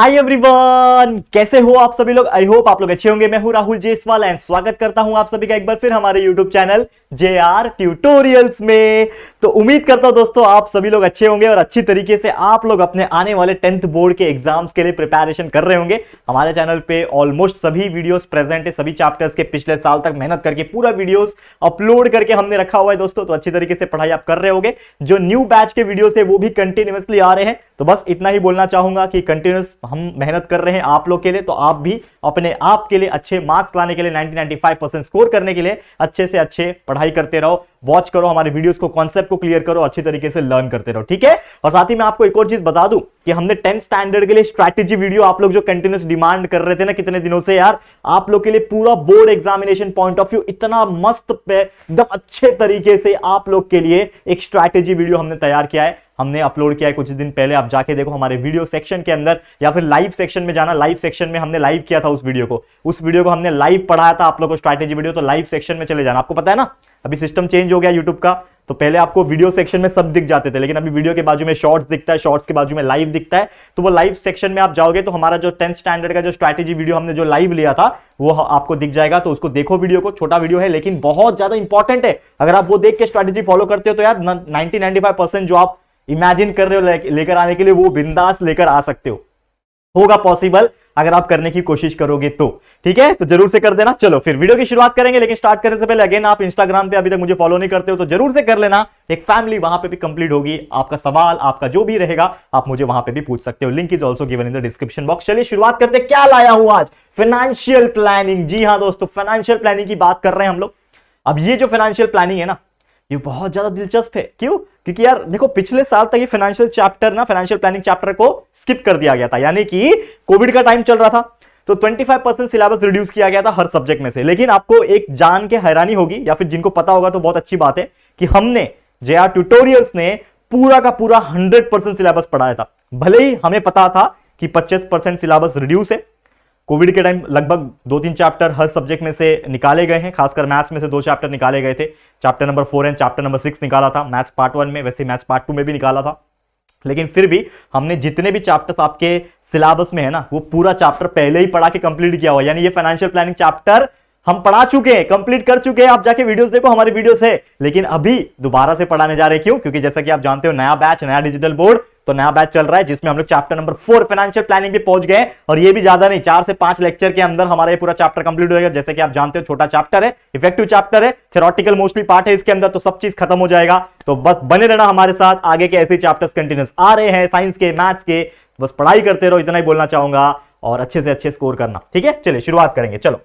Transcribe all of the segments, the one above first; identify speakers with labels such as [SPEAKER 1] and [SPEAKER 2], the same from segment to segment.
[SPEAKER 1] hi everyone कैसे हो आप सभी लोग आई होप आप लोग अच्छे होंगे मैं हूं राहुल जेसवाल एंड स्वागत करता हूं आप सभी का एक बार फिर हमारे YouTube channel J R tutorials में तो उम्मीद करता हूं दोस्तों आप सभी लोग अच्छे होंगे और अच्छी तरीके से आप लोग अपने आने वाले टेंथ बोर्ड के एग्जाम्स के लिए प्रिपेरेशन कर रहे होंगे हमारे चैनल पे ऑलमोस्ट सभी वीडियोज प्रेजेंट है सभी चैप्टर्स के पिछले साल तक मेहनत करके पूरा वीडियोज अपलोड करके हमने रखा हुआ है दोस्तों तो अच्छी तरीके से पढ़ाई आप कर रहे होंगे जो न्यू बैच के वीडियोज है वो भी कंटिन्यूसली आ रहे हैं तो बस इतना ही बोलना चाहूंगा कि कंटिन्यूस हम मेहनत कर रहे हैं आप लोग के लिए तो आप भी अपने आप के लिए अच्छे मार्क्स लाने के लिए 90 95 परसेंट स्कोर करने के लिए अच्छे से अच्छे पढ़ाई करते रहो वॉच करो हमारे वीडियोस को कॉन्सेप्ट को क्लियर करो अच्छी तरीके से लर्न करते रहो ठीक है और साथ ही मैं आपको एक और चीज बता दूं कि हमने टेंथ स्टैंडर्ड के लिए स्ट्रैटेजी वीडियो आप लोग जो कंटिन्यूस डिमांड कर रहे थे ना कितने दिनों से यार आप लोग के लिए पूरा board examination point of view इतना मस्त एकदम अच्छे तरीके से आप लोग के लिए एक स्ट्रैटेजी वीडियो हमने तैयार किया है हमने अपलोड किया है कुछ दिन पहले आप जाके देखो हमारे वीडियो सेक्शन के अंदर या फिर लाइव सेक्शन में जाना लाइव सेक्शन में हमने लाइव किया था उस वीडियो को उस वीडियो को हमने लाइव पढ़ाया था आप लोगों को स्ट्रैटेजी वीडियो तो लाइव सेक्शन में चले जाना आपको पता है ना अभी सिस्टम चेंज हो गया यूट्यूब का तो पहले आपको वीडियो सेक्शन में सब दिख जाते थे लेकिन अभी वीडियो के बाजू में शॉर्ट्स दिखता है शॉर्ट्स के बाजू में लाइव दिखता है तो वो लाइव सेक्शन में आप जाओगे तो हमारा जो टेंथ स्टैंडर्ड का जो स्ट्रैटेजी वीडियो हमने जो लाइव लिया था वो आपको दिख जाएगा तो उसको देखो वीडियो को छोटा वीडियो है लेकिन बहुत ज्यादा इंपॉर्टेंट है अगर आप वो देख के स्ट्रैटेजी फॉलो करते हो तो यार नाइनटी नाइनटी जो आप इमेजिन कर रहे हो लेकर आने के लिए वो बिंदास लेकर आ सकते हो होगा पॉसिबल अगर आप करने की कोशिश करोगे तो ठीक है तो जरूर से कर देना चलो फिर वीडियो की शुरुआत करेंगे लेकिन स्टार्ट करने से पहले अगेन आप इंस्टाग्राम पे अभी तक मुझे फॉलो नहीं करते हो तो जरूर से कर लेना एक फैमिली वहां पे भी कंप्लीट होगी आपका सवाल आपका जो भी रहेगा आप मुझे वहां पे भी पूछ सकते हो link is also given in the description box चलिए शुरुआत करते क्या लाया हूं आज फाइनेंशियल प्लानिंग जी हाँ दोस्तों फाइनेंशियल प्लानिंग की बात कर रहे हैं हम लोग अब ये जो फाइनेंशियल प्लानिंग है ना ये बहुत ज्यादा दिलचस्प है क्यों क्योंकि यार देखो पिछले साल तक ये फाइनेंशियल चैप्टर ना फाइनेंशियल प्लानिंग चैप्टर को स्किप कर दिया गया था यानी कि कोविड का टाइम चल रहा था तो 25 परसेंट सिलेबस रिड्यूस किया गया था हर सब्जेक्ट में से लेकिन आपको एक जान के हैरानी होगी या फिर जिनको पता होगा तो बहुत अच्छी बात है कि हमने जे आर ट्यूटोरियल्स ने पूरा का पूरा 100 परसेंट सिलेबस पढ़ाया था भले ही हमें पता था कि 25 परसेंट सिलेबस रिड्यूस है कोविड के टाइम लगभग दो तीन चैप्टर हर सब्जेक्ट में से निकाले गए हैं खासकर मैथ्स में से दो चैप्टर निकाले गए थे chapter number four and chapter number six निकाला था मैथ्स पार्ट वन में वैसे मैथ्स पार्ट टू में भी निकाला था लेकिन फिर भी हमने जितने भी चैप्टर्स आपके सिलेबस में है ना वो पूरा चैप्टर पहले ही पढ़ा के कंप्लीट किया हुआ यानी ये फाइनेंशियल प्लानिंग चैप्टर हम पढ़ा चुके हैं कंप्लीट कर चुके हैं आप जाके वीडियोस देखो हमारे वीडियोस है लेकिन अभी दोबारा से पढ़ाने जा रहे हैं क्यों क्योंकि जैसा कि आप जानते हो नया बैच नया डिजिटल बोर्ड तो नया बैच चल रहा है जिसमें हम लोग chapter number four financial planning भी पहुंच गए और ये भी ज्यादा नहीं चार से पांच लेक्चर के अंदर हमारा ये पूरा चैप्टर कंप्लीट होगा जैसे कि आप जानते हो छोटा चैप्टर है इफेक्टिव चैप्टर है थेरोटिकल मोस्टली पार्ट है इसके अंदर तो सब चीज खत्म हो जाएगा तो बस बने रहना हमारे साथ आगे के ऐसे चैप्टर कंटिन्यूस आ रहे हैं साइंस के मैथ्स के बस पढ़ाई करते रहो इतना ही बोलना चाहूंगा और अच्छे से अच्छे स्कोर करना ठीक है चलिए शुरुआत करेंगे चलो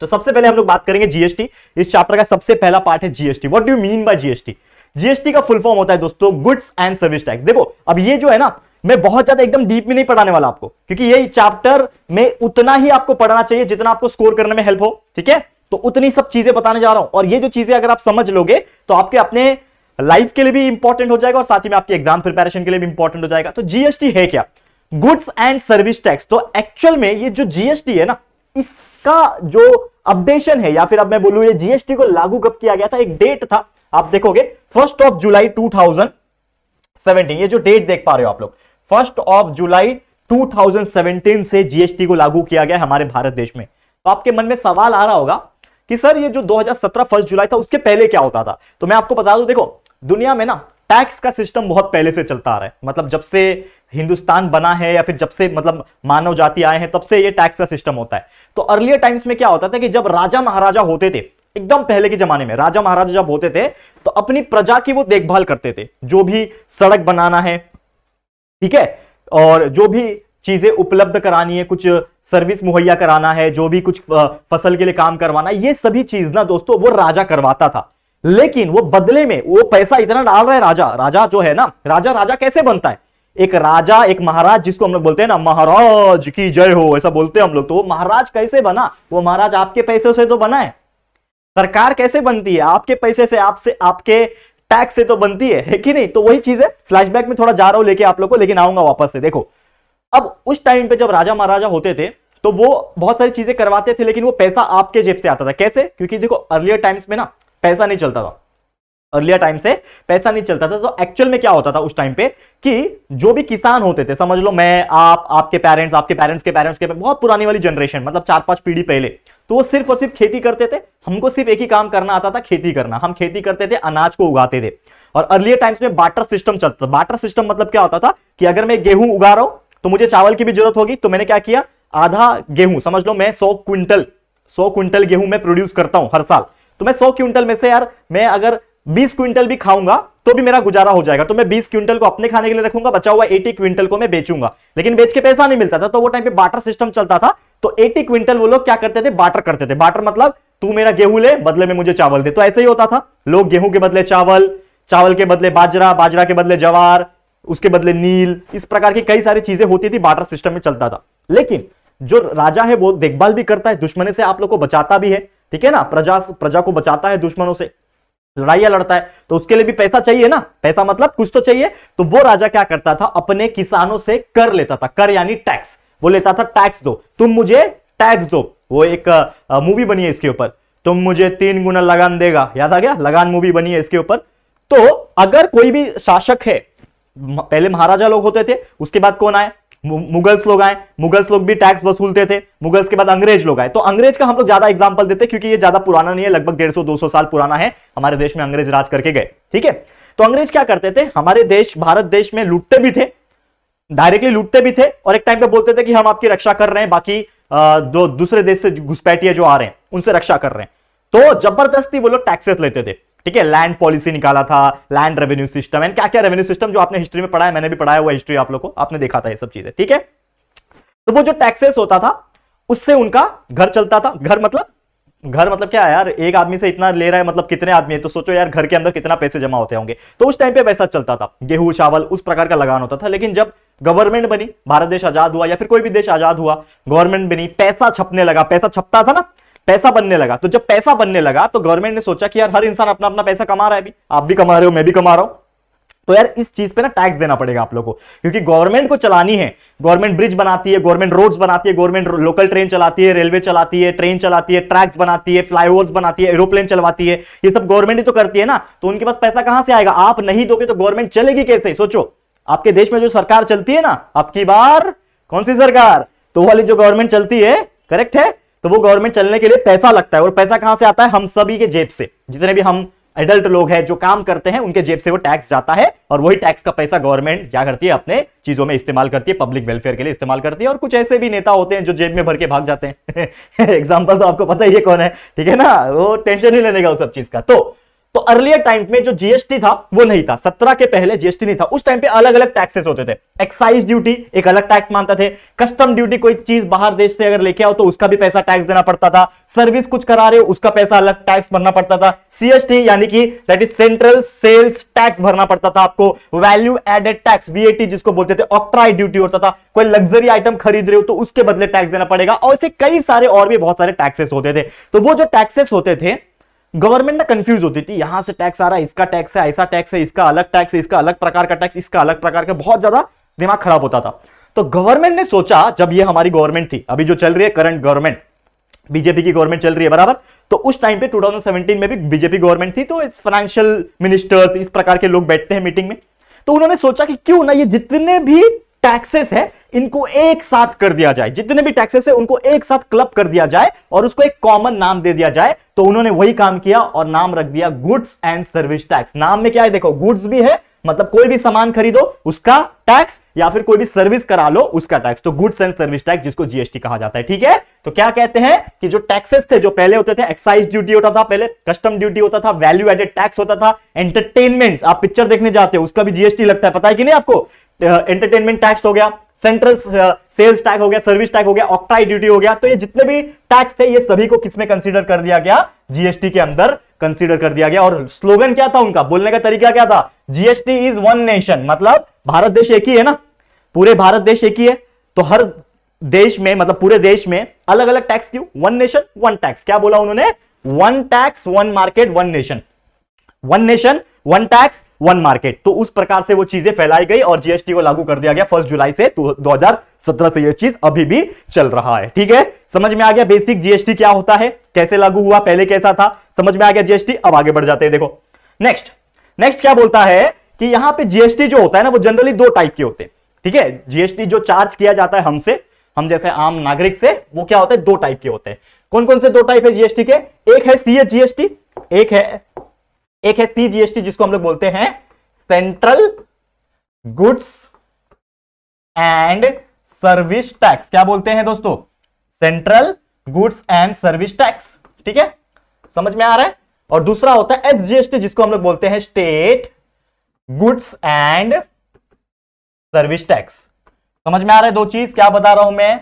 [SPEAKER 1] तो सबसे पहले हम लोग बात करेंगे जीएसटी इस चैप्टर का सबसे पहला पार्ट है GST what do mean by GST GST का फुल फॉर्म होता है दोस्तों गुड्स एंड सर्विस टैक्स देखो अब ये जो है ना मैं बहुत ज्यादा एकदम डीप में नहीं पढ़ाने वाला आपको क्योंकि ये चैप्टर में उतना ही आपको पढ़ना चाहिए जितना आपको स्कोर करने में हेल्प हो ठीक है तो उतनी सब चीजें बताने जा रहा हूं और ये जो चीजें अगर आप समझ लोगे तो आपके अपने लाइफ के लिए भी इंपॉर्टेंट हो जाएगा और साथ ही में आपके एग्जाम प्रिपेरेशन के लिए भी इंपॉर्टेंट हो जाएगा तो जीएसटी है क्या गुड्स एंड सर्विस टैक्स तो एक्चुअल में ये जो जीएसटी है ना इसका जो अपडेशन है या फिर अब मैं बोलू ये जीएसटी को लागू कब किया गया था एक डेट था आप देखोगे फर्स्ट ऑफ जुलाई 2017 ये जो डेट देख पा रहे हो आप लोग फर्स्ट ऑफ जुलाई 2017 से जीएसटी को लागू किया गया हमारे भारत देश में तो आपके मन में सवाल आ रहा होगा कि सर ये जो 2017 फर्स्ट जुलाई था उसके पहले क्या होता था तो मैं आपको बता दू देखो दुनिया में ना टैक्स का सिस्टम बहुत पहले से चलता आ रहा है मतलब जब से हिंदुस्तान बना है या फिर जब से मतलब मानव जाति आए हैं तब से ये टैक्स का सिस्टम होता है तो अर्लियर टाइम्स में क्या होता था कि जब राजा महाराजा होते थे एकदम पहले के जमाने में राजा महाराजा जब होते थे तो अपनी प्रजा की वो देखभाल करते थे जो भी सड़क बनाना है ठीक है और जो भी चीजें उपलब्ध करानी है कुछ सर्विस मुहैया कराना है जो भी कुछ फसल के लिए काम करवाना ये सभी चीज ना दोस्तों वो राजा करवाता था लेकिन वो बदले में वो पैसा इतना डाल रहा है राजा राजा जो है ना राजा राजा कैसे बनता है एक राजा एक महाराज जिसको हम लोग बोलते हैं ना महाराज की जय हो ऐसा बोलते हैं हम लोग तो वो महाराज कैसे बना वो महाराज आपके पैसे से तो बना है सरकार कैसे बनती है आपके पैसे से आपसे आपके टैक्स से तो बनती है, है कि नहीं तो वही चीज है फ्लैशबैक में थोड़ा जा रहा हूं लेके आप लोग को लेकिन आऊंगा वापस से देखो अब उस टाइम पे जब राजा महाराजा होते थे तो वो बहुत सारी चीजें करवाते थे लेकिन वो पैसा आपके जेब से आता था कैसे क्योंकि देखो अर्लियर टाइम्स में ना पैसा नहीं चलता था अर्लियर टाइम से पैसा नहीं चलता था तो एक्चुअल में क्या होता था उस टाइम पे कि जो भी किसान होते थे समझ लो मैं आप आपके पेरेंट्स आपके पेरेंट्स के पेरेंट्स के बहुत पुरानी वाली जनरेशन मतलब चार पांच पीढ़ी पहले तो वो सिर्फ और सिर्फ खेती करते थे हमको सिर्फ एक ही काम करना आता था खेती करना हम खेती करते थे अनाज को उगाते थे और अर्लियर टाइम्स में बाटर सिस्टम चलता था बाटर सिस्टम मतलब क्या होता था कि अगर मैं गेहूं उगा रहा हूं तो मुझे चावल की भी जरूरत होगी तो मैंने क्या किया आधा गेहूं समझ लो मैं सौ क्विंटल सौ क्विंटल गेहूं मैं प्रोड्यूस करता हूं हर साल तो मैं सौ क्विंटल में से यार मैं अगर बीस क्विंटल भी खाऊंगा तो भी मेरा गुजारा हो जाएगा तो मैं बीस क्विंटल को अपने खाने के लिए रखूंगा बचा हुआ एटी क्विंटल को मैं बेचूंगा लेकिन बेच के पैसा नहीं मिलता था तो वो टाइम पे बाटर सिस्टम चलता था तो एटी क्विंटल वो लोग क्या करते थे बाटर करते थे बाटर मतलब तू मेरा गेहूं ले बदले में मुझे चावल दे तो ऐसे ही होता था लोग गेहूं के बदले चावल चावल के बदले बाजरा बाजरा के बदले जवार उसके बदले नील इस प्रकार की कई सारी चीजें होती थी बाटर सिस्टम में चलता था लेकिन जो राजा है वो देखभाल भी करता है दुश्मनी से आप लोग को बचाता भी है ठीक है ना प्रजा प्रजा को बचाता है दुश्मनों से लड़ाइया लड़ता है तो उसके लिए भी पैसा चाहिए ना पैसा मतलब कुछ तो चाहिए तो वो राजा क्या करता था अपने किसानों से कर लेता था कर यानी टैक्स वो लेता था टैक्स दो तुम मुझे टैक्स दो वो एक मूवी बनी है इसके ऊपर तुम मुझे तीन गुना लगान देगा याद आ गया लगान मूवी बनी है इसके ऊपर तो अगर कोई भी शासक है पहले महाराजा लोग होते थे उसके बाद कौन आए मुगल्स लोग आए मुगल्स लोग भी टैक्स वसूलते थे मुगल्स के बाद अंग्रेज लोग आए तो अंग्रेज का हम लोग ज्यादा एग्जाम्पल देते क्योंकि ये ज्यादा पुराना नहीं है लगभग डेढ़ सौ दो सौ साल पुराना है हमारे देश में अंग्रेज राज करके गए ठीक है तो अंग्रेज क्या करते थे हमारे देश भारत देश में लुटते भी थे डायरेक्टली लुटते भी थे और एक टाइम पे बोलते थे कि हम आपकी रक्षा कर रहे हैं बाकी जो दूसरे देश से घुसपैठिए जो आ रहे हैं उनसे रक्षा कर रहे हैं तो जबरदस्ती वो लोग टैक्सेस लेते थे ठीक है लैंड पॉलिसी निकाला था लैंड रेवेन्यू सिस्टम एंड क्या क्या रेवेन्यू सिस्टम जो आपने हिस्ट्री में पढ़ा है मैंने भी पढ़ाया हुआ हिस्ट्री आप लोग को आपने देखा था यह सब चीजें ठीक है तो वो जो टैक्सेस होता था उससे उनका घर चलता था घर मतलब घर मतलब क्या यार एक आदमी से इतना ले रहा है मतलब कितने आदमी है तो सोचो यार घर के अंदर कितना पैसे जमा होते होंगे तो उस टाइम पे वैसा चलता था गेहूं चावल उस प्रकार का लगान होता था लेकिन जब गवर्नमेंट बनी भारत देश आजाद हुआ या फिर कोई भी देश आजाद हुआ गवर्नमेंट बनी पैसा छपने लगा पैसा छपता था ना पैसा बनने लगा तो जब पैसा बनने लगा तो गवर्नमेंट ने सोचा कि यार हर इंसान अपना अपना पैसा कमा रहा है अभी आप भी कमा रहे हो मैं भी कमा रहा हूं तो यार इस चीज पे ना टैक्स देना पड़ेगा आप लोग को क्योंकि गवर्नमेंट को चलानी है गवर्नमेंट ब्रिज बनाती है गवर्नमेंट रोड्स बनाती है गवर्नमेंट लोकल ट्रेन चलाती है रेलवे चलाती है ट्रेन चलाती है ट्रैक्स बनाती है फ्लाईओवर्स बनाती है एरोप्लेन चलवाती है ये सब गवर्नमेंट ही तो करती है ना तो उनके पास पैसा कहां से आएगा आप नहीं दोगे तो गवर्नमेंट चलेगी कैसे सोचो आपके देश में जो सरकार चलती है ना आपकी बार कौन सी सरकार तो वाली जो गवर्नमेंट चलती है करेक्ट है तो वो गवर्नमेंट चलने के लिए पैसा लगता है और पैसा कहां से आता है हम सभी के जेब से जितने भी हम एडल्ट लोग हैं जो काम करते हैं उनके जेब से वो टैक्स जाता है और वही टैक्स का पैसा गवर्नमेंट क्या करती है अपने चीजों में इस्तेमाल करती है पब्लिक वेलफेयर के लिए इस्तेमाल करती है और कुछ ऐसे भी नेता होते हैं जो जेब में भर के भाग जाते हैं एग्जाम्पल तो आपको पता ही है कौन है ठीक है ना वो टेंशन ही लेने का उस सब चीज का तो तो अर्लियर टाइम में जो जीएसटी था वो नहीं था सत्रह के पहले जीएसटी नहीं था उस टाइम पे अलग अलग टैक्सेस होते थे एक्साइज ड्यूटी एक अलग टैक्स मानते थे कस्टम ड्यूटी कोई चीज बाहर देश से अगर लेके आओ तो उसका भी पैसा टैक्स देना पड़ता था सर्विस कुछ करा रहे हो उसका पैसा अलग टैक्स भरना पड़ता था सीएसटी यानी कि that is central sales tax भरना पड़ता था आपको वैल्यू एडेड टैक्स वीएटी जिसको बोलते थे ऑक्ट्राइड ड्यूटी होता था कोई लग्जरी आइटम खरीद रहे हो तो उसके बदले टैक्स देना पड़ेगा और ऐसे कई सारे और भी बहुत सारे टैक्सेस होते थे तो वो जो टैक्सेस होते थे गवर्नमेंट ना कंफ्यूज होती थी यहां से टैक्स आ रहा है इसका टैक्स है ऐसा टैक्स है इसका अलग टैक्स है इसका अलग प्रकार का टैक्स इसका अलग प्रकार का बहुत ज्यादा दिमाग खराब होता था तो गवर्नमेंट ने सोचा जब ये हमारी गवर्नमेंट थी अभी जो चल रही है करंट गवर्नमेंट बीजेपी की गवर्नमेंट चल रही है बराबर तो उस टाइम पे 2017 में भी बीजेपी गवर्नमेंट थी तो फाइनेंशियल मिनिस्टर्स इस प्रकार के लोग बैठते हैं मीटिंग में तो उन्होंने सोचा कि क्यों ना ये जितने भी टैक्सेस है इनको एक साथ कर दिया जाए जितने भी टैक्सेस है उनको एक साथ क्लब कर दिया जाए और उसको एक कॉमन नाम दे दिया जाए तो उन्होंने वही काम किया और नाम रख दिया गुड्स एंड सर्विस टैक्स नाम में क्या है देखो गुड्स भी है मतलब कोई भी सामान खरीदो उसका टैक्स या फिर कोई भी सर्विस करा लो उसका टैक्स तो गुड्स एंड सर्विस टैक्स जिसको जीएसटी कहा जाता है ठीक है तो क्या कहते हैं कि जो टैक्सेस थे जो पहले होते थे एक्साइज ड्यूटी होता था पहले कस्टम ड्यूटी होता था वैल्यू एडेड टैक्स होता था एंटरटेनमेंट आप पिक्चर देखने जाते हो उसका भी जीएसटी लगता है पता है कि नहीं आपको एंटरटेनमेंट टैक्स हो गया सेंट्रल सेल्स टैक्स हो गया सर्विस टैक्स हो गया ऑक्टाई ड्यूटी हो गया तो ये जितने भी टैक्स थे ये सभी को किसमें कंसिडर कर दिया गया जीएसटी के अंदर कंसिडर कर दिया गया और स्लोगन क्या था उनका बोलने का तरीका क्या था जीएसटी इज वन नेशन मतलब भारत देश एक ही है ना पूरे भारत देश एक ही है तो हर देश में मतलब पूरे देश में अलग अलग टैक्स क्यों वन नेशन वन टैक्स क्या बोला उन्होंने one tax one market one nation one nation one tax one market तो उस प्रकार से वो चीजें फैलाई गई और जीएसटी को लागू कर दिया गया फर्स्ट जुलाई से दो से ये चीज अभी भी चल रहा है ठीक है समझ में आ गया बेसिक जीएसटी क्या होता है कैसे लागू हुआ पहले कैसा था समझ में आ गया जीएसटी अब आगे बढ़ जाते हैं देखो नेक्स्ट नेक्स्ट क्या बोलता है कि यहां पे जीएसटी जो होता है ना वो जनरली दो टाइप के होते हैं ठीक है जीएसटी जो चार्ज किया जाता है हमसे हम जैसे आम नागरिक से वो क्या होता है दो टाइप के होते हैं कौन कौन से दो टाइप है जीएसटी के एक है सीए जीएसटी एक है एक है सीजीएसटी जिसको हम लोग बोलते हैं central goods and service tax क्या बोलते हैं दोस्तों central goods and service tax ठीक है समझ में आ रहा है और दूसरा होता है एसजीएसटी जिसको हम लोग बोलते हैं state goods and service tax समझ में आ रहा है दो चीज क्या बता रहा हूं मैं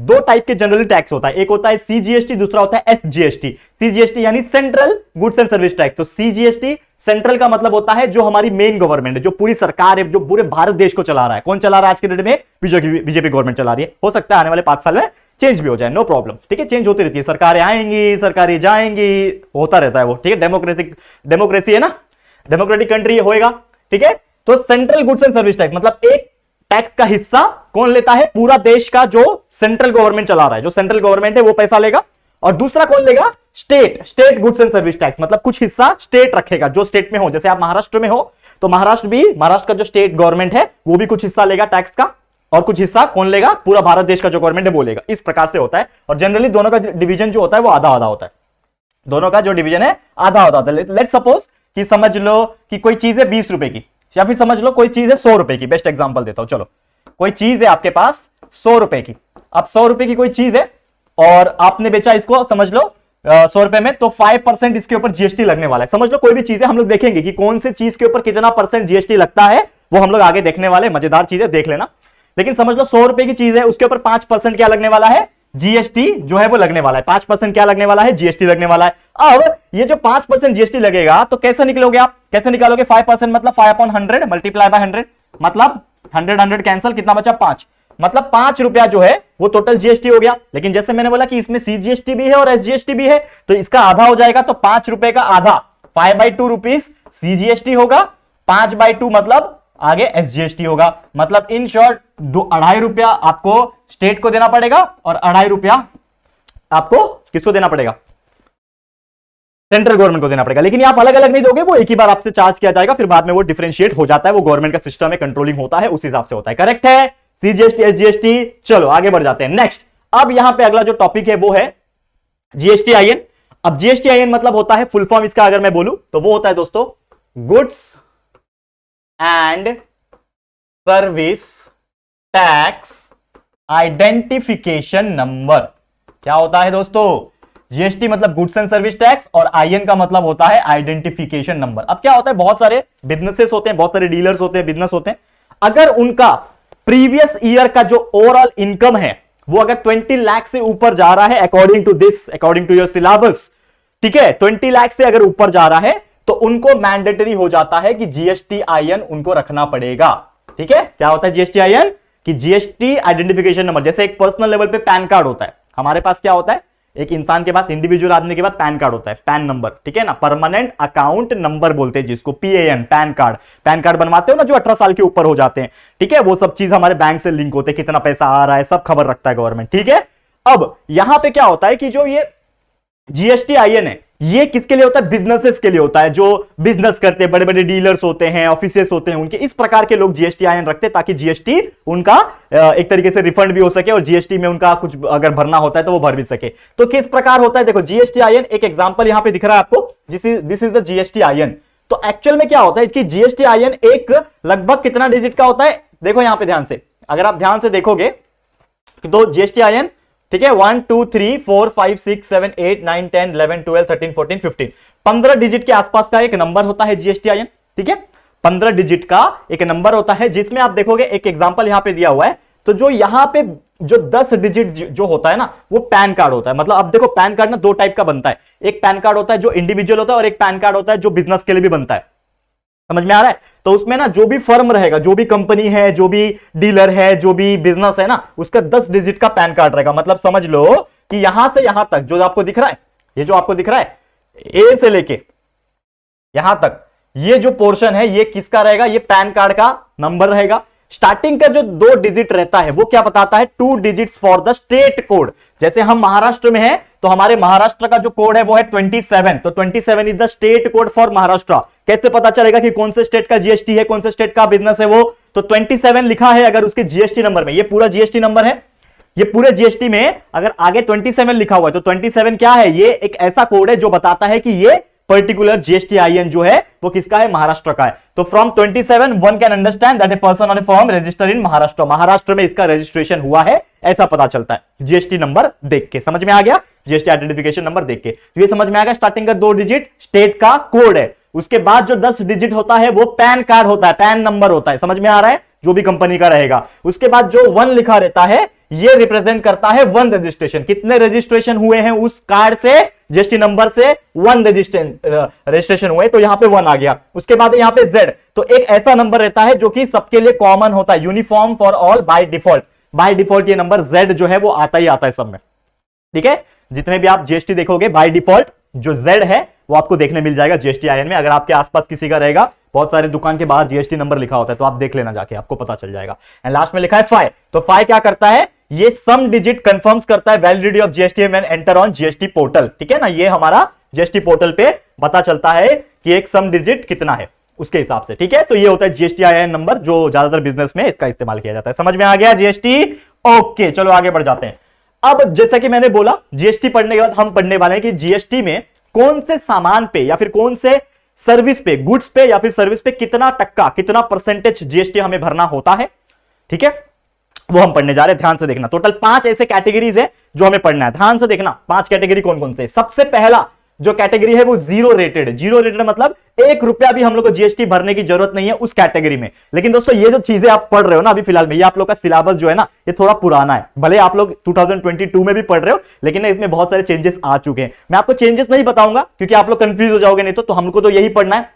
[SPEAKER 1] दो टाइप के जनरली टैक्स होता है एक होता है सीजीएसटी दूसरा होता है एसजीएसटी सीजीएसटी यानी central goods and service tax तो सीजीएसटी सेंट्रल का मतलब होता है जो हमारी मेन गवर्नमेंट है जो पूरी सरकार है जो पूरे भारत देश को चला रहा है कौन चला रहा है आज के डेट में बीजेपी गवर्नमेंट चला रही है हो सकता है आने वाले पांच साल में चेंज भी हो जाए नो प्रॉब्लम ठीक है चेंज होती रहती है सरकारें आएंगी सरकारें जाएंगी होता रहता है वो ठीक है डेमोक्रेसी डेमोक्रेसी है ना डेमोक्रेटिक कंट्री होएगा ठीक है तो central goods and service tax मतलब एक टैक्स का हिस्सा कौन लेता है पूरा देश का जो सेंट्रल गवर्नमेंट चला रहा है जो सेंट्रल गवर्नमेंट है वो पैसा लेगा और दूसरा कौन लेगा state state goods and service tax मतलब कुछ हिस्सा स्टेट रखेगा जो स्टेट में हो जैसे आप महाराष्ट्र में हो तो महाराष्ट्र भी महाराष्ट्र का जो स्टेट गवर्नमेंट है वो भी कुछ हिस्सा लेगा टैक्स का और कुछ हिस्सा कौन लेगा पूरा भारत देश का जो गवर्नमेंट है वो लेगा इस प्रकार से होता है और जनरली दोनों का डिवीजन जो होता है वो आधा आधा होता है दोनों का जो डिवीजन है आधा आधा होता है लेट सपोज कि समझ लो कि कोई चीज है बीस रुपए की या फिर समझ लो कोई चीज है सौ रुपए की बेस्ट एग्जाम्पल देता हूं चलो कोई चीज है आपके पास सौ रुपए की अब सौ रुपए की कोई चीज है और आपने बेचा इसको समझ लो सौ रुपए में तो फाइव परसेंट इसके ऊपर जीएसटी लगने वाला है समझ लो कोई भी चीज है हम लोग देखेंगे कि कौन सी चीज के ऊपर कितना परसेंट जीएसटी लगता है वो हम लोग आगे देखने वाले मजेदार चीज है देख लेना लेकिन समझ लो सौ रुपए की चीज है उसके ऊपर पांच परसेंट क्या लगने वाला है जीएसटी जो है वो लगने वाला है पांच परसेंट क्या लगने वाला है जीएसटी लगने वाला है अब ये जो पांच परसेंट जीएसटी लगेगा तो कैसे निकलोगे आप कैसे निकालोगे फाइव परसेंट मतलब five upon hundred multiply by hundred मतलब हंड्रेड हंड्रेड कैंसिल कितना बचा पांच मतलब पांच रुपया जो है वो टोटल जीएसटी हो गया लेकिन जैसे मैंने बोला कि इसमें सीजीएसटी भी है और एसजीएसटी भी है तो इसका आधा हो जाएगा तो पांच रुपए का आधा five by two rupees CGST होगा पांच बाई टू मतलब आगे एसजीएसटी होगा मतलब इन शॉर्ट दो अढ़ाई रुपया आपको स्टेट को देना पड़ेगा और अढ़ाई रुपया आपको किसको देना पड़ेगा सेंट्रल गवर्नमेंट को देना पड़ेगा लेकिन आप अलग अलग नहीं दोगे वो एक ही बार आपसे चार्ज किया जाएगा फिर बाद में वो डिफ्रेंशिएट हो जाता है वो गवर्नमेंट का सिस्टम है कंट्रोलिंग होता है उस हिसाब से होता है करेक्ट है सीजीएसटी एसजीएसटी चलो आगे बढ़ जाते हैं नेक्स्ट अब यहां पर अगला जो टॉपिक है वो है जीएसटी आई अब जीएसटी आई मतलब होता है फुल फॉर्म इसका अगर मैं बोलू तो वो होता है दोस्तों goods and service tax identification number क्या होता है दोस्तों जीएसटी मतलब गुड्स एंड सर्विस टैक्स और आईएन का मतलब होता है आइडेंटिफिकेशन नंबर अब क्या होता है बहुत सारे बिजनेसेस होते हैं बहुत सारे डीलर्स होते हैं बिजनेस होते हैं अगर उनका प्रीवियस ईयर का जो ओवरऑल इनकम है वो अगर 20 लाख से ऊपर जा रहा है according to this according to your syllabus ठीक है ट्वेंटी लाख से अगर ऊपर जा रहा है तो उनको मैंडेटरी हो जाता है कि जीएसटी आई उनको रखना पड़ेगा ठीक है क्या होता है जीएसटी आई कि जीएसटी आइडेंटिफिकेशन नंबर जैसे एक पर्सनल लेवल पे पैन कार्ड होता है हमारे पास क्या होता है एक इंसान के पास इंडिविजुअल आदमी के पास पैन कार्ड होता है पैन नंबर ठीक है ना परमानेंट अकाउंट नंबर बोलते हैं जिसको an PAN card PAN card बनवाते हो ना जो अठारह साल के ऊपर हो जाते हैं ठीक है वो सब चीज हमारे बैंक से लिंक होते हैं कितना पैसा आ रहा है सब खबर रखता है गवर्नमेंट ठीक है अब यहां पर क्या होता है कि जो ये जीएसटी आई है ये किसके लिए होता है बिजनेसेस के लिए होता है जो बिजनेस करते हैं बड़े बड़े डीलर्स होते हैं ऑफिस होते हैं उनके इस प्रकार के लोग जीएसटी आयन रखते हैं ताकि जीएसटी उनका एक तरीके से रिफंड भी हो सके और जीएसटी में उनका कुछ अगर भरना होता है तो वो भर भी सके तो किस प्रकार होता है देखो जीएसटी आयन एक एग्जाम्पल यहां पर दिख रहा है आपको this is the GST IN तो एक्चुअल में क्या होता है कि जीएसटी आयन एक लगभग कितना डिजिट का होता है देखो यहां पर ध्यान से अगर आप ध्यान से देखोगे तो जीएसटी आयन ठीक है one two three four five six seven eight nine ten eleven twelve thirteen fourteen fifteen पंद्रह डिजिट के आसपास का एक नंबर होता है जीएसटी आई ठीक है पंद्रह डिजिट का एक नंबर होता है जिसमें आप देखोगे एक एग्जाम्पल यहां पे दिया हुआ है तो जो यहां पे जो दस डिजिट जो होता है ना वो पैन कार्ड होता है मतलब अब देखो पैन कार्ड ना दो टाइप का बनता है एक पैन कार्ड होता है जो इंडिविजुअल होता है और एक पैन कार्ड होता है जो बिजनेस के लिए भी बनता है समझ में आ रहा है तो उसमें ना जो भी फर्म रहेगा जो भी कंपनी है जो भी डीलर है जो भी बिजनेस है ना उसका दस डिजिट का पैन कार्ड रहेगा मतलब समझ लो कि यहां से यहां तक जो आपको दिख रहा है ये जो आपको दिख रहा है ए से लेके यहां तक ये जो पोर्शन है ये किसका रहेगा ये पैन कार्ड का नंबर रहेगा स्टार्टिंग का जो दो डिजिट रहता है वो क्या बताता है two digit for the state code जैसे हम महाराष्ट्र में है तो हमारे महाराष्ट्र का जो कोड है वो है 27 तो 27 is the state code for Maharashtra कैसे पता चलेगा कि कौन से स्टेट का जीएसटी है कौन से स्टेट का बिजनेस है वो तो 27 लिखा है अगर उसके जीएसटी नंबर में ये पूरा जीएसटी नंबर है ये पूरे जीएसटी में अगर आगे 27 लिखा हुआ है तो 27 क्या है ये एक ऐसा कोड है जो बताता है कि ये पर्टिकुलर जीएसटी आई जो है वो किसका है महाराष्ट्र का है तो from seven one can understand that a person on form register in Maharashtra Maharashtra में इसका रजिस्ट्रेशन हुआ है ऐसा पता चलता है जीएसटी नंबर देख के समझ में आ गया जीएसटी आइडेंटिफिकेशन नंबर देख के तो ये समझ में आ गया स्टार्टिंग का दो डिजिट स्टेट का कोड है उसके बाद जो दस डिजिट होता है वो पैन कार्ड होता है पैन नंबर होता है समझ में आ रहा है जो भी कंपनी का रहेगा उसके बाद जो वन लिखा रहता है ये रिप्रेजेंट करता है वन रजिस्ट्रेशन कितने रजिस्ट्रेशन हुए हैं उस कार्ड से जीएसटी नंबर से वन रजिस्ट्रेशन uh, हुए तो यहां पे वन आ गया उसके बाद यहां पे जेड तो एक ऐसा नंबर रहता है जो कि सबके लिए कॉमन होता है uniform for all by default by default ये नंबर जेड जो है वो आता ही आता है सब में ठीक है जितने भी आप जीएसटी देखोगे बाय डिफॉल्ट जो जेड है वो आपको देखने मिल जाएगा जीएसटी आई में अगर आपके आसपास किसी का रहेगा बहुत सारे दुकान के बाहर जीएसटी नंबर लिखा होता है तो आप देख लेना जाके आपको पता चल जाएगा एंड लास्ट में लिखा है फाइव तो फाइव क्या करता है ये सम डिजिट कंफर्म्स करता है validity of GST man enter on GST portal ठीक है ना ये हमारा जीएसटी पोर्टल पे पता चलता है कि एक सम डिजिट कितना है उसके हिसाब से ठीक है तो ये होता है जीएसटी आई नंबर जो ज्यादातर बिजनेस में इसका इस्तेमाल किया जाता है समझ में आ गया जीएसटी ओके चलो आगे बढ़ जाते हैं अब जैसा कि मैंने बोला जीएसटी पढ़ने के बाद हम पढ़ने वाले हैं कि जीएसटी में कौन से सामान पे या फिर कौन से सर्विस पे गुड्स पे या फिर सर्विस पे कितना टक्का कितना परसेंटेज जीएसटी हमें भरना होता है ठीक है वो हम पढ़ने जा रहे हैं ध्यान से देखना टोटल पांच ऐसे कैटेगरीज है जो हमें पढ़ना है ध्यान से देखना पांच कैटेगरी कौन कौन से सबसे पहला जो कैटेगरी है वो जीरो रेटेड जीरो रेटेड मतलब एक रुपया भी हम लोग को जीएसटी भरने की जरूरत नहीं है उस कैटेगरी में लेकिन दोस्तों ये जो चीजें आप पढ़ रहे हो ना अभी फिलहाल में ये आप लोग का सिलेबस जो है ना ये थोड़ा पुराना है भले आप लोग 2022 में भी पढ़ रहे हो लेकिन इसमें बहुत सारे चेंजेस आ चुके हैं मैं आपको चेंजेस नहीं बताऊंगा क्योंकि आप लोग कंफ्यूज हो जाओगे नहीं तो, तो हमको तो यही पढ़ना है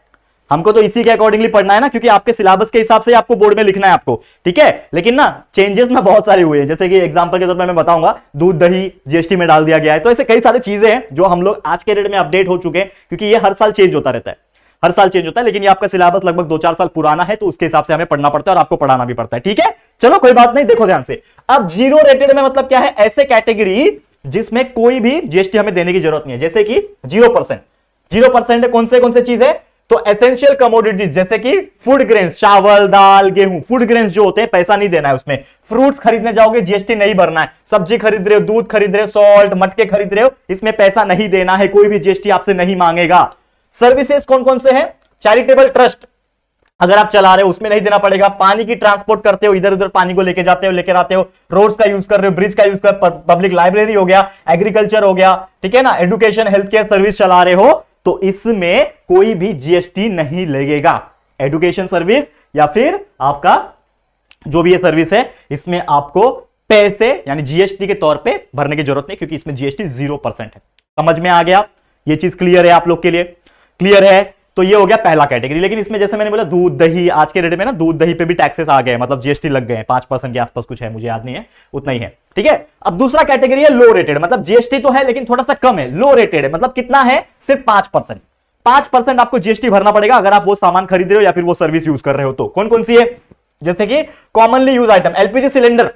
[SPEAKER 1] हमको तो इसी के अकॉर्डिंगली पढ़ना है ना क्योंकि आपके सिलेबस के हिसाब से आपको बोर्ड में लिखना है आपको ठीक है लेकिन ना चेंजेस में बहुत सारे हुए हैं जैसे कि एग्जाम्पल के तौर पर मैं बताऊंगा दूध दही जीएसटी में डाल दिया गया है तो ऐसे कई सारी चीजें हैं जो हम लोग आज के डेट में अपडेट हो चुके हैं क्योंकि ये हर साल चेंज होता रहता है हर साल चेंज होता है लेकिन ये आपका सिलेबस लगभग दो चार साल पुराना है तो उसके हिसाब से हमें पढ़ना पड़ता है और आपको पढ़ाना भी पड़ता है ठीक है चलो कोई बात नहीं देखो ध्यान से अब जीरो रेटेड में मतलब क्या है ऐसे कैटेगरी जिसमें कोई भी जीएसटी हमें देने की जरूरत नहीं है जैसे कि जीरो परसेंट जीरो परसेंट कौन से कौन से चीज है तो एसेंशियल कमोडिटीज जैसे कि फूड ग्रेन्स चावल दाल गेहूं फूड ग्रेन्स जो होते हैं पैसा नहीं देना है उसमें फ्रूट्स खरीदने जाओगे जीएसटी नहीं भरना है सब्जी खरीद रहे हो दूध खरीद रहे हो सॉल्ट मटके खरीद रहे हो इसमें पैसा नहीं देना है कोई भी जीएसटी आपसे नहीं मांगेगा सर्विसेस कौन कौन से हैं चैरिटेबल ट्रस्ट अगर आप चला रहे हो उसमें नहीं देना पड़ेगा पानी की ट्रांसपोर्ट करते हो इधर उधर पानी को लेके जाते हो लेकर आते हो रोड्स का यूज कर रहे हो ब्रिज का यूज कर पब्लिक लाइब्रेरी हो गया एग्रीकल्चर हो गया ठीक है ना एडुकेशन हेल्थ केयर सर्विस चला रहे हो तो इसमें कोई भी जीएसटी नहीं लगेगा एडुकेशन सर्विस या फिर आपका जो भी ये सर्विस है इसमें आपको पैसे यानी जीएसटी के तौर पे भरने की जरूरत नहीं क्योंकि इसमें जीएसटी जीरो परसेंट है समझ में आ गया ये चीज क्लियर है आप लोग के लिए क्लियर है तो ये हो गया पहला कैटेगरी लेकिन इसमें जैसे मैंने बोला दूध दही आज के डेट में ना दूध दही पे भी टैक्सेस आ गए मतलब जीएसटी लग गए पांच परसेंट के आसपास कुछ है मुझे याद नहीं है उतना ही है ठीक है अब दूसरा कैटेगरी है लो रेटेड मतलब जीएसटी तो है लेकिन थोड़ा सा कम है लो रेटेड है मतलब कितना है सिर्फ पांच परसेंट पांच परसेंट आपको जीएसटी भरना पड़ेगा अगर आप वो सामान खरीद रहे हो या फिर वो सर्विस यूज कर रहे हो तो कौन कौन सी है जैसे कि commonly use item LPG cylinder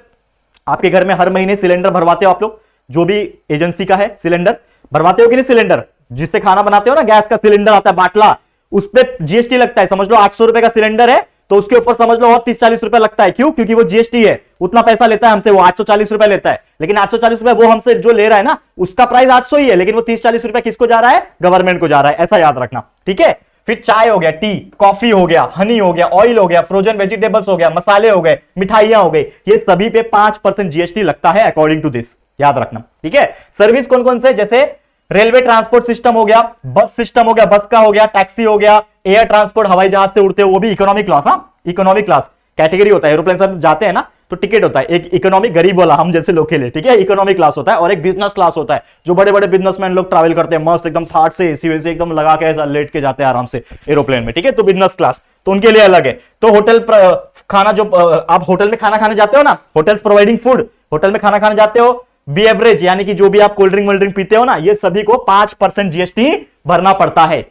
[SPEAKER 1] आपके घर में हर महीने सिलेंडर भरवाते हो आप लोग जो भी एजेंसी का है सिलेंडर भरवाते हो कि नहीं सिलेंडर जिससे खाना बनाते हो ना गैस का सिलेंडर आता है बाटला उस पर जीएसटी लगता है समझ लो आठ सौ का सिलेंडर है तो उसके ऊपर समझ लो और तीस चालीस रुपए लगता है क्यों क्योंकि वो जीएसटी है उतना पैसा लेता है हमसे वो आठ सौ चालीस रुपए लेता है लेकिन आठ सौ चालीस रुपए वो हमसे जो ले रहा है ना उसका प्राइस आठ सौ ही है लेकिन वो तीस चालीस रुपए किसको जा रहा है गवर्नमेंट को जा रहा है ऐसा याद रखना ठीक है फिर चाय हो गया टी कॉफी हो गया हनी हो गया ऑयल हो गया फ्रोजन वेजिटेबल्स हो गया मसाले हो गए मिठाइयां हो गई ये सभी पे पांच परसेंट जीएसटी लगता है अकॉर्डिंग टू दिस याद रखना ठीक है सर्विस कौन कौन से जैसे रेलवे ट्रांसपोर्ट सिस्टम हो गया बस सिस्टम हो गया बस का हो गया टैक्सी हो गया एयर ट्रांसपोर्ट हवाई जहाज से उड़ते हो वो भी इकोनॉमिक क्लास हाँ इकोनॉमिक क्लास कैटेगरी होता है एरोप्लेन से जाते हैं ना तो टिकट होता है एक इकोनॉमिक गरीब वाला हम जैसे लोग के लिए ठीक है इकोनॉमिक क्लास होता है और एक बिजनेस क्लास होता है जो बड़े बड़े बिजनेसमैन लोग ट्रैवल करते हैं मस्त एकदम थाट से एसी वेसी एकदम लगा के ऐसा लेट के जाते हैं आराम से एरोप्लेन में ठीक है तो बिजनेस क्लास तो उनके लिए अलग है तो होटल खाना जो आप होटल में खाना खाने जाते हो ना होटल्स प्रोवाइडिंग फूड होटल में खाना खाने जाते हो बी एवरेज यानी कि जो भी आप कोल्ड ड्रिंक वोल्ड्रिंक पीते हो ना ये सभी को पांच परसेंट जीएसटी भरना पड़ता है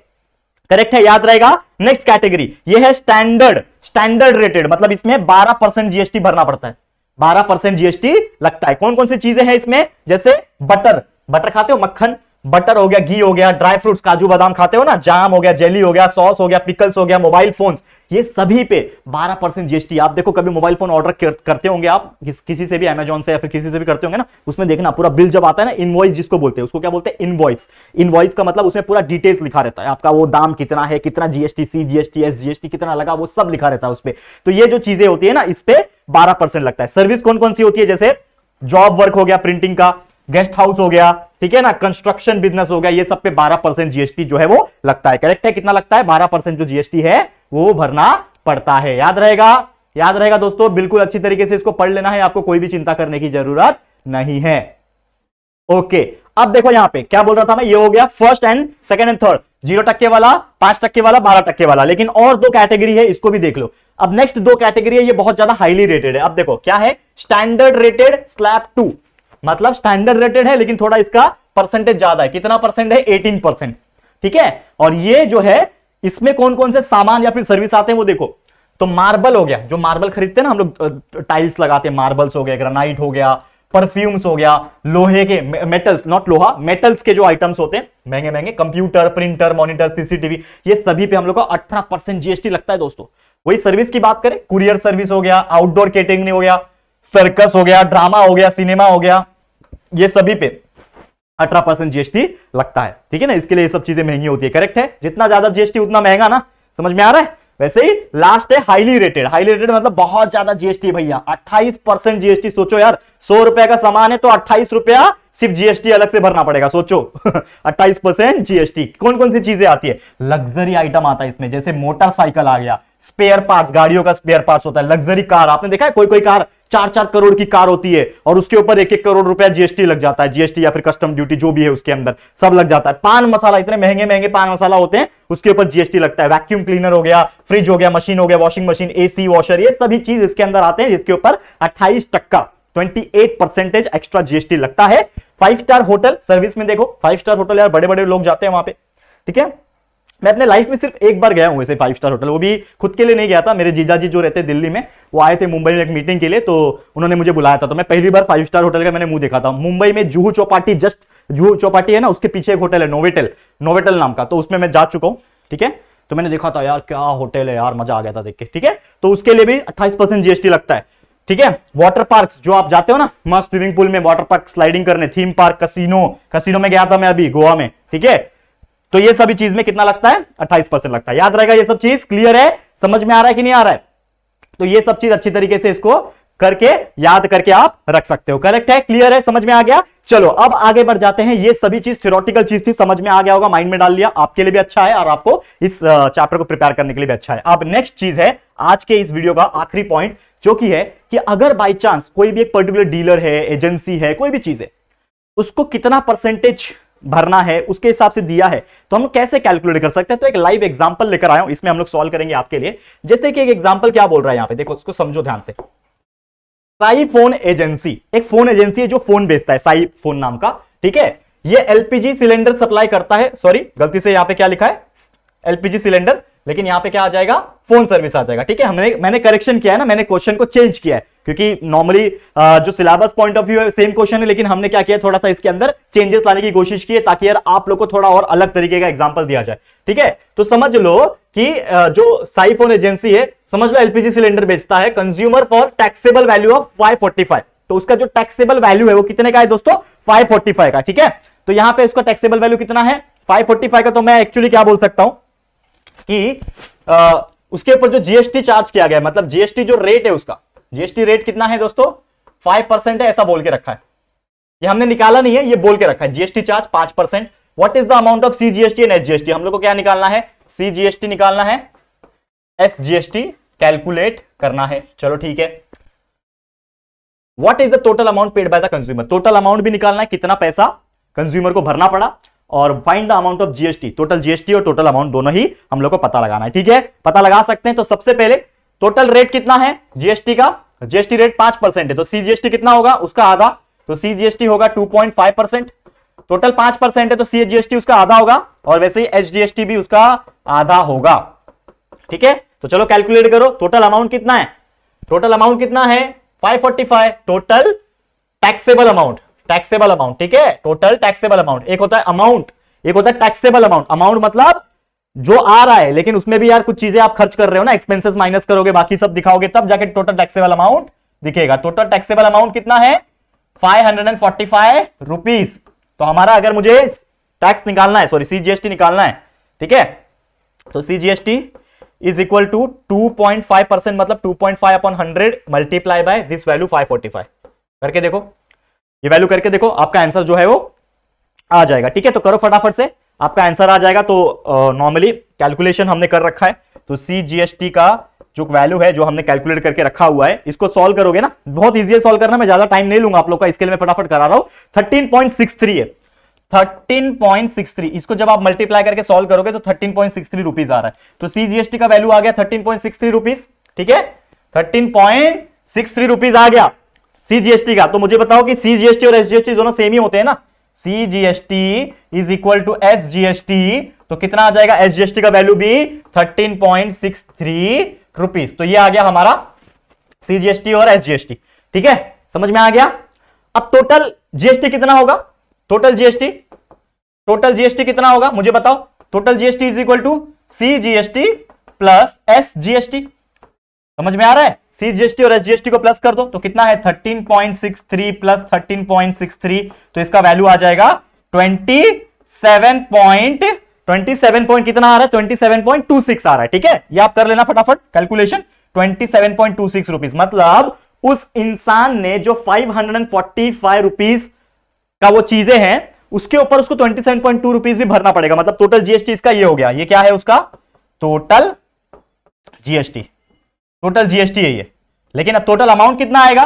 [SPEAKER 1] करेक्ट है याद रहेगा नेक्स्ट कैटेगरी ये है स्टैंडर्ड स्टैंडर्ड रेटेड मतलब इसमें बारह परसेंट जीएसटी भरना पड़ता है बारह परसेंट जीएसटी लगता है कौन कौन सी चीजें हैं इसमें जैसे बटर बटर खाते हो मक्खन बटर हो गया घी हो गया ड्राई फ्रूट्स काजू बादाम खाते हो ना जाम हो गया जेली हो गया सॉस हो गया पिकल्स हो गया मोबाइल फोन ये सभी पे 12 परसेंट जीएसटी आप देखो कभी मोबाइल फोन ऑर्डर करते होंगे आप किस, किसी से भी अमेजोन से या फिर किसी से भी करते होंगे ना उसमें देखना पूरा बिल जब आता है ना इनवॉइस जिसको बोलते हैं उसको क्या बोलते हैं इनवॉइस इनवॉइस का मतलब उसमें पूरा डिटेल्स लिखा रहता है आपका वो दाम कितना है कितना GST C GST S GST कितना लगा वो सब लिखा रहता है उस पर तो ये जो चीजें होती है ना इस पे बारह लगता है सर्विस कौन कौन सी होती है जैसे जॉब वर्क हो गया प्रिंटिंग का गेस्ट हाउस हो गया ठीक है ना कंस्ट्रक्शन बिजनेस हो गया ये सब पे 12 परसेंट जीएसटी जो है वो लगता है करेक्ट है कितना लगता है 12 परसेंट जो जीएसटी है वो भरना पड़ता है याद रहेगा याद रहेगा दोस्तों बिल्कुल अच्छी तरीके से इसको पढ़ लेना है आपको कोई भी चिंता करने की जरूरत नहीं है ओके अब देखो यहां पे क्या बोल रहा था मैं ये हो गया first and second and third zero टक्के वाला पांच टक्के वाला बारह टक्के वाला लेकिन और दो कैटेगरी है इसको भी देख लो अब नेक्स्ट दो कैटेगरी है ये बहुत ज्यादा हाईली रेटेड है अब देखो क्या है स्टैंडर्ड रेटेड स्लैब टू मतलब स्टैंडर्ड रेटेड है लेकिन थोड़ा इसका परसेंटेज ज्यादा है कितना परसेंट है एटीन परसेंट ठीक है और ये जो है इसमें कौन कौन से सामान या फिर सर्विस आते हैं वो देखो तो मार्बल हो गया जो मार्बल खरीदते हैं ना हम लोग टाइल्स लगाते हैं मार्बल्स हो गया ग्रेनाइट हो गया परफ्यूम्स हो गया लोहे के मेटल्स नॉट लोहा मेटल्स के जो आइटम्स होते हैं महंगे महंगे कंप्यूटर प्रिंटर मॉनिटर सीसीटीवी ये सभी पे हम लोग को अठारह परसेंट जीएसटी लगता है दोस्तों वही सर्विस की बात करें कुरियर सर्विस हो गया आउटडोर केटरिंग हो गया सर्कस हो गया ड्रामा हो गया सिनेमा हो गया ये सभी पे अठारह परसेंट जीएसटी लगता है ठीक है ना इसके लिए ये सब चीजें महंगी होती है करेक्ट है जितना ज्यादा जीएसटी उतना महंगा ना समझ में आ रहा है वैसे ही लास्ट है हाईली रेटेड हाईली रेटेड मतलब बहुत ज्यादा जीएसटी भैया 28 परसेंट जीएसटी सोचो यार सौ रुपए का सामान है तो अट्ठाईस रुपया सिर्फ जीएसटी अलग से भरना पड़ेगा सोचो 28 परसेंट जीएसटी कौन कौन सी चीजें आती है लग्जरी आइटम आता है इसमें जैसे मोटरसाइकिल आ गया स्पेयर पार्ट्स गाड़ियों का स्पेयर पार्ट्स होता है लग्जरी कार आपने देखा है कोई कोई कार चार चार करोड़ की कार होती है और उसके ऊपर एक एक करोड़ रुपया जीएसटी लग जाता है जीएसटी या फिर कस्टम ड्यूटी जो भी है उसके अंदर सब लग जाता है पान मसाला इतने महंगे महंगे पान मसाला होते हैं उसके ऊपर जीएसटी लगता है वैक्यूम क्लीनर हो गया फ्रिज हो गया मशीन हो गया वॉशिंग मशीन एसी वॉशर ये सभी चीज इसके अंदर आते हैं जिसके ऊपर अट्ठाईस टक्का परसेंटेज एक्स्ट्रा जीएसटी लगता है फाइव स्टार होटल सर्विस में देखो फाइव स्टार होटल यार बड़े बड़े लोग जाते हैं वहां पे ठीक है मैं अपने लाइफ में सिर्फ एक बार गया हूँ वैसे फाइव स्टार होटल वो भी खुद के लिए नहीं गया था मेरे जीजा जी जो रहते दिल्ली में वो आए थे मुंबई में एक मीटिंग के लिए तो उन्होंने मुझे बुलाया था तो मैं पहली बार फाइव स्टार होटल का मैंने मुंह देखा था मुंबई में जूहू चौपाटी जस्ट जूहू चौपाटी है ना उसके पीछे एक होटल है नोवेटल नोवेटल नाम का तो उसमें मैं जा चुका हूँ ठीक है तो मैंने देखा था यार क्या होटल है यार मजा आ गया था देख के ठीक है तो उसके लिए भी अट्ठाईस परसेंट जीएसटी लगता है ठीक है वाटर पार्क जो आप जाते हो ना मस्त स्विमिंग पूल में वाटर पार्क स्लाइडिंग करने थीम पार्क कसिनो कसिनो में गया था मैं अभी गोवा में ठीक है तो ये सभी चीज में कितना लगता है अट्ठाईस परसेंट लगता है याद रहेगा ये सब चीज क्लियर है समझ में आ रहा है कि नहीं आ रहा है तो ये सब चीज अच्छी तरीके से इसको करके याद करके आप रख सकते हो करेक्ट है क्लियर है समझ में आ गया चलो अब आगे बढ़ जाते हैं ये सभी चीज थ्योरेटिकल चीज थी समझ में आ गया होगा माइंड में डाल लिया आपके लिए भी अच्छा है और आपको इस चैप्टर को प्रिपेयर करने के लिए भी अच्छा है अब नेक्स्ट चीज है आज के इस वीडियो का आखिरी पॉइंट जो कि है कि अगर बाई चांस कोई भी एक पर्टिकुलर डीलर है एजेंसी है कोई भी चीज है उसको कितना परसेंटेज भरना है उसके हिसाब से दिया है तो हम कैसे कैलकुलेट कर सकते हैं तो एक लाइव एग्जाम्पल लेकर आया हूं इसमें हम लोग सॉल्व करेंगे आपके लिए जैसे कि एक एग्जाम्पल क्या बोल रहा है यहाँ पे देखो उसको समझो ध्यान से साई फोन एजेंसी एक फोन एजेंसी है जो फोन बेचता है साई फोन नाम का ठीक है ये एलपीजी सिलेंडर सप्लाई करता है सॉरी गलती से यहां पे क्या लिखा है एलपीजी सिलेंडर लेकिन यहाँ पे क्या आ जाएगा फोन सर्विस आ जाएगा ठीक है हमने मैंने करेक्शन किया है ना मैंने क्वेश्चन को चेंज किया है क्योंकि नॉर्मली जो सिलेबस पॉइंट ऑफ व्यू है सेम क्वेश्चन है लेकिन हमने क्या किया थोड़ा सा इसके अंदर चेंजेस लाने की कोशिश की है ताकि यार आप लोग को थोड़ा और अलग तरीके का एग्जाम्पल दिया जाए ठीक है तो समझ लो कि जो साइफोन एजेंसी है समझ लो एलपीजी सिलेंडर बेचता है consumer for taxable value of five तो उसका जो टैक्सेबल वैल्यू है वो कितने का है दोस्तों फाइव का ठीक है तो यहाँ पे उसका टैक्सेबल वैल्यू कितना है 545 का तो मैं एक्चुअली क्या बोल सकता हूं कि आ, उसके ऊपर जो जीएसटी चार्ज किया गया मतलब जीएसटी जो रेट है उसका जीएसटी रेट कितना है दोस्तों फाइव परसेंट है ऐसा बोल के रखा है ये हमने निकाला नहीं है ये बोल के रखा है जीएसटी चार्ज पांच परसेंट what is the amount of C GST and S GST हम लोग को क्या निकालना है सी जीएसटी निकालना है एस जीएसटी कैलकुलेट करना है चलो ठीक है what is the total amount paid by the consumer total amount भी निकालना है कितना पैसा कंज्यूमर को भरना पड़ा और find the amount of GST total GST और टोटल अमाउंट दोनों ही हम लोग को पता लगाना है ठीक है पता लगा सकते हैं तो सबसे पहले टोटल रेट कितना है जीएसटी का जीएसटी रेट पांच परसेंट है तो सीजीएसटी कितना होगा उसका आधा तो सीजीएसटी होगा two point five percent total पांच परसेंट है तो सीजीएसटी उसका आधा होगा और वैसे ही एचजीएसटी भी उसका आधा होगा ठीक है तो चलो कैलकुलेट करो टोटल अमाउंट कितना है टोटल अमाउंट कितना है five total taxable amount taxable amount ठीक है टोटल टैक्सेबल अमाउंट एक होता है अमाउंट एक होता है टैक्सेबल अमाउंट अमाउंट मतलब जो आ रहा है लेकिन उसमें भी यार कुछ चीजें आप खर्च कर रहे हो ना एक्सपेंसेस माइनस करोगे बाकी सब दिखाओगे तब जाके टोटल टैक्सेबल अमाउंट दिखेगा टोटल टैक्सेबल अमाउंट कितना है five hundred and forty five rupees तो हमारा अगर मुझे टैक्स निकालना है सॉरी सीजीएसटी निकालना है ठीक है तो CGST is equal to two point five percent मतलब two point five upon hundred multiply by this value five forty five करके देखो ये वैल्यू करके देखो आपका आंसर जो है वो आ जाएगा ठीक है तो करो फटाफट से आपका आंसर आ जाएगा तो नॉर्मली कैलकुलेशन हमने कर रखा है तो सी का जो वैल्यू है जो हमने कैलकुलेट करके रखा हुआ है इसको सॉल्व करोगे ना बहुत इजी है सॉल्व करना मैं ज्यादा टाइम नहीं लूंगा आप लोग का इसके लिए मैं फटाफट करा रहा हूं थर्टीन पॉइंट सिक्स थ्री है थर्टीन पॉइंट सिक्स थ्री इसको जब आप मल्टीप्लाई करके सॉल्व करोगे तो thirteen point six three rupees आ रहा है तो सीजीएसटी का वैल्यू आ गया thirteen point six three rupees ठीक है thirteen point six three rupees आ गया सीजीएसटी का तो मुझे बताओ कि सीजीएसटी और एसजीएसटी दोनों सेम ही होते हैं ना CGST is equal to SGST तो कितना आ जाएगा एसजीएसटी का वैल्यू भी thirteen point six three rupees तो ये आ गया हमारा सीजीएसटी और एसजीएसटी ठीक है समझ में आ गया अब टोटल जीएसटी कितना होगा टोटल जीएसटी टोटल जीएसटी कितना होगा मुझे बताओ total GST is equal to C GST plus S GST समझ में आ रहा है सीजीएसटी और एसजीएसटी को प्लस कर दो तो कितना है 13.63 प्लस 13.63 तो इसका वैल्यू आ जाएगा 27 पॉइंट 27 पॉइंट कितना आ रहा है 27.26 आ रहा है ठीक है ये आप कर लेना फटाफट कैलकुलेशन 27.26 रुपीस मतलब उस इंसान ने जो 545 रुपीस का वो चीजें हैं उसके ऊपर उसको 27.2 रुपीस भी भरना पड़ेगा मतलब टोटल जीएसटी इसका ये हो गया ये क्या है उसका टोटल जीएसटी टोटल जीएसटी है ये लेकिन अब टोटल अमाउंट कितना आएगा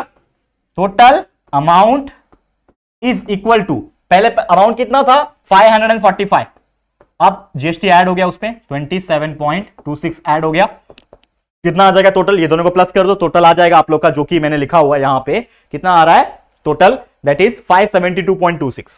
[SPEAKER 1] total amount is equal to पहले अमाउंट कितना था 545 अब जीएसटी ऐड हो गया उसमें 27.26 ऐड हो गया कितना आ जाएगा टोटल ये दोनों को प्लस कर दो टोटल आ जाएगा आप लोग का जो कि मैंने लिखा हुआ है यहां पे कितना आ रहा है टोटल दैट इज 572.26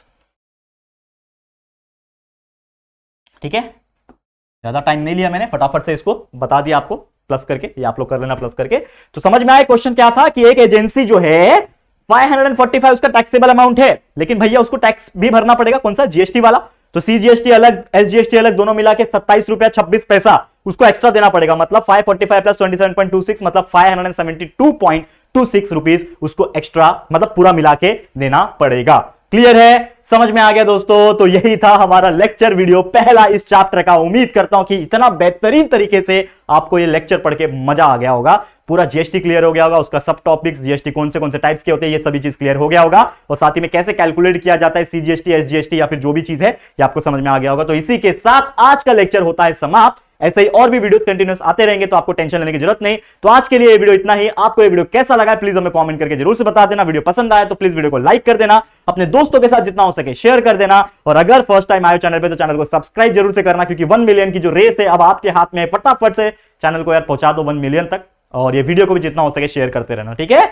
[SPEAKER 1] ठीक है ज्यादा टाइम नहीं लिया मैंने फटाफट से इसको बता दिया आपको प्लस करके ये आप लोग कर लेना प्लस करके तो समझ में आया क्वेश्चन क्या था कि एक एजेंसी जो है 545 उसका टैक्सेबल अमाउंट है लेकिन भैया उसको टैक्स भी भरना पड़ेगा कौन सा जीएसटी वाला तो सीजीएसटी अलग एसजीएसटी अलग दोनों मिला के सत्ताईस रुपया छब्बीस पैसा उसको एक्स्ट्रा देना पड़ेगा मतलब 545 प्लस 27.26 मतलब 572.26 रुपीस उसको एक्स्ट्रा मतलब पूरा मिला के देना पड़ेगा क्लियर है समझ में आ गया दोस्तों तो यही था हमारा लेक्चर वीडियो पहला इस चैप्टर का उम्मीद करता हूं कि इतना बेहतरीन तरीके से आपको ये लेक्चर पढ़ के मजा आ गया होगा पूरा जीएसटी क्लियर हो गया होगा उसका सब टॉपिक्स जीएसटी कौन से कौन से टाइप्स के होते हैं ये सभी चीज क्लियर हो गया होगा और साथ ही में कैसे कैलकुलेट किया जाता है सीजीएसटी एसजीएसटी या फिर जो भी चीज है ये आपको समझ में आ गया होगा तो इसी के साथ आज का लेक्चर होता है समाप्त ऐसे ही और भी वीडियोस कंटिन्यूस आते रहेंगे तो आपको टेंशन लेने की जरूरत नहीं तो आज के लिए ये वीडियो इतना ही आपको ये वीडियो कैसा लगा प्लीज हमें कमेंट करके जरूर से बता देना वीडियो पसंद आया तो प्लीज वीडियो को लाइक कर देना अपने दोस्तों के साथ जितना हो सके शेयर कर देना और अगर फर्स्ट टाइम आयो चैनल पर तो चैनल को सब्सक्राइब जरूर से करना क्योंकि वन मिलियन की जो रेस है अब आपके हाथ में फटाफट से चैनल को यार पहुंचा दो वन मिलियन तक और ये वीडियो को भी जितना हो सके शेयर करते रहना ठीक है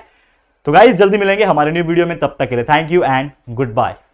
[SPEAKER 1] तो गाइज जल्दी मिलेंगे हमारे न्यू वीडियो में तब तक के लिए thank you and good bye